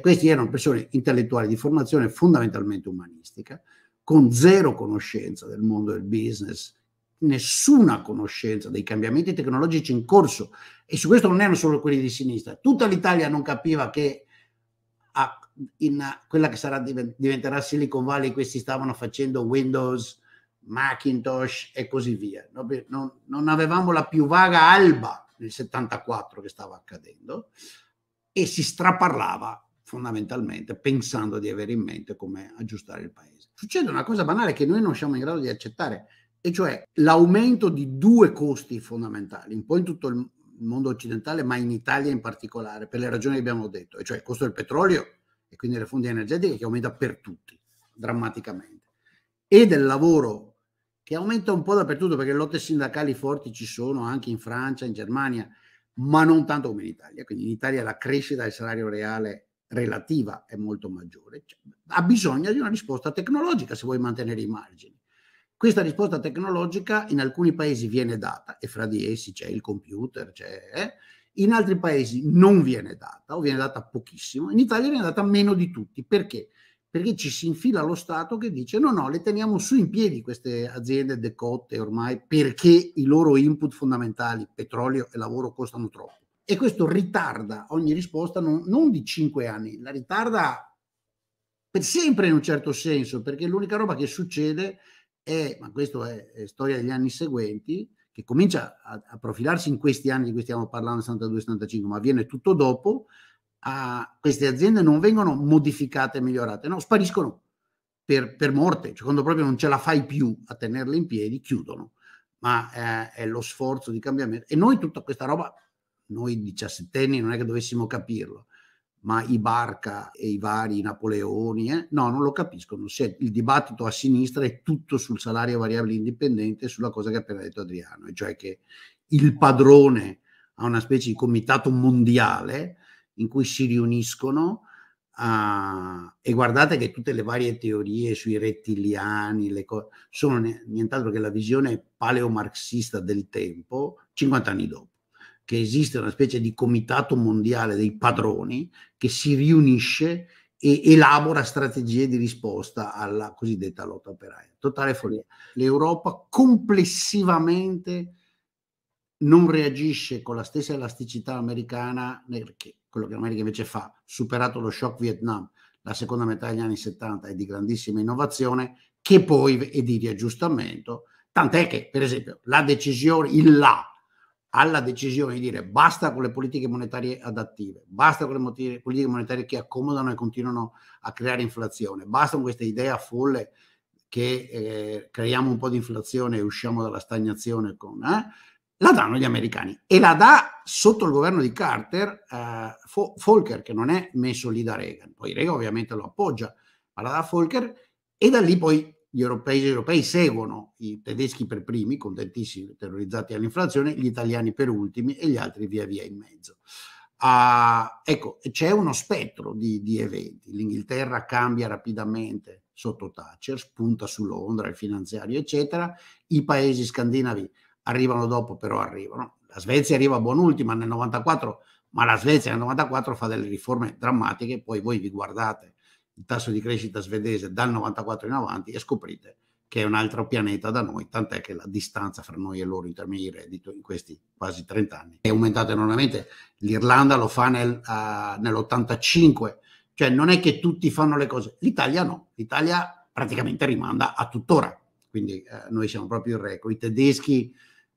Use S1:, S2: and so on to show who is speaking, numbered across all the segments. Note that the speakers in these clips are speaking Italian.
S1: Questi erano persone intellettuali di formazione fondamentalmente umanistica, con zero conoscenza del mondo del business, nessuna conoscenza dei cambiamenti tecnologici in corso e su questo non erano solo quelli di sinistra, tutta l'Italia non capiva che a, in quella che sarà, diventerà Silicon Valley questi stavano facendo Windows, Macintosh e così via. Non, non avevamo la più vaga alba nel 74 che stava accadendo e si straparlava fondamentalmente pensando di avere in mente come aggiustare il paese. Succede una cosa banale che noi non siamo in grado di accettare, e cioè l'aumento di due costi fondamentali, un po' in tutto il mondo occidentale, ma in Italia in particolare, per le ragioni che abbiamo detto, e cioè il costo del petrolio e quindi le fonti energetiche che aumenta per tutti, drammaticamente, e del lavoro che aumenta un po' dappertutto perché lotte sindacali forti ci sono anche in Francia, in Germania, ma non tanto come in Italia. Quindi in Italia la crescita del salario reale relativa è molto maggiore, cioè, ha bisogno di una risposta tecnologica se vuoi mantenere i margini. Questa risposta tecnologica in alcuni paesi viene data e fra di essi c'è il computer, c'è, eh? in altri paesi non viene data o viene data pochissimo, in Italia viene data meno di tutti. Perché? Perché ci si infila lo Stato che dice no, no, le teniamo su in piedi queste aziende decotte ormai perché i loro input fondamentali, petrolio e lavoro, costano troppo e questo ritarda ogni risposta non, non di 5 anni, la ritarda per sempre in un certo senso, perché l'unica roba che succede è, ma questa è, è storia degli anni seguenti, che comincia a, a, profilarsi in questi anni di cui stiamo parlando, 62 75 ma avviene tutto dopo, a, queste aziende non vengono modificate e migliorate, no, spariscono per, per morte, cioè quando proprio non ce la fai più a tenerle in piedi, chiudono, ma eh, è lo sforzo di cambiamento. E noi tutta questa roba noi diciassettenni non è che dovessimo capirlo, ma i Barca e i vari Napoleoni, eh? no, non lo capiscono. È, il dibattito a sinistra è tutto sul salario variabile indipendente sulla cosa che ha appena detto Adriano, e cioè che il padrone ha una specie di comitato mondiale in cui si riuniscono Uh, e guardate che tutte le varie teorie sui rettiliani le co- sono nient'altro che la visione paleomarxista del tempo 50 anni dopo che esiste una specie di comitato mondiale dei padroni che si riunisce e elabora strategie di risposta alla cosiddetta lotta operaia. Totale follia. L'Europa complessivamente non reagisce con la stessa elasticità americana, perché quello che l'America invece fa, superato lo shock Vietnam, la seconda metà degli anni 70 è di grandissima innovazione, che poi è di riaggiustamento, tant'è che per esempio la decisione, il là alla decisione di dire basta con le politiche monetarie adattive, basta con le motiv- politiche monetarie che accomodano e continuano a creare inflazione, basta con questa idea folle che eh, creiamo un po' di inflazione e usciamo dalla stagnazione con... Eh, la danno gli americani e la dà sotto il governo di Carter eh, Fo- Folker che non è messo lì da Reagan, poi Reagan ovviamente lo appoggia, ma la dà Folker e da lì poi gli europei, gli europei seguono i tedeschi per primi, contentissimi, terrorizzati all'inflazione, gli italiani per ultimi e gli altri via via in mezzo. Uh, ecco, c'è uno spettro di, di eventi. L'Inghilterra cambia rapidamente sotto Thatcher, spunta su Londra, il finanziario, eccetera. I paesi scandinavi arrivano dopo, però arrivano. La Svezia arriva buon'ultima nel 94, ma la Svezia nel 94 fa delle riforme drammatiche, poi voi vi guardate il tasso di crescita svedese dal 94 in avanti e scoprite che è un altro pianeta da noi, tant'è che la distanza fra noi e loro in termini di reddito in questi quasi 30 anni è aumentata enormemente. L'Irlanda lo fa nel, uh, eh, nell'85, cioè non è che tutti fanno le cose, l'Italia no, l'Italia praticamente rimanda a tuttora, quindi uh, noi siamo proprio il record. I tedeschi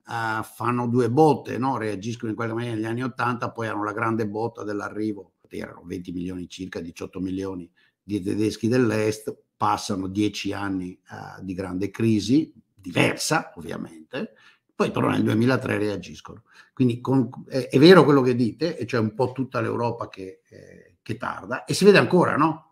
S1: uh, fanno due botte, no? reagiscono in quella maniera negli anni 80, poi hanno la grande botta dell'arrivo, erano 20 milioni circa, 18 milioni dei tedeschi dell'Est passano dieci anni uh, di grande crisi, diversa ovviamente, poi però nel 2003 reagiscono. Quindi con, è, è, vero quello che dite, e c'è cioè un po' tutta l'Europa che, eh, che tarda, e si vede ancora, no?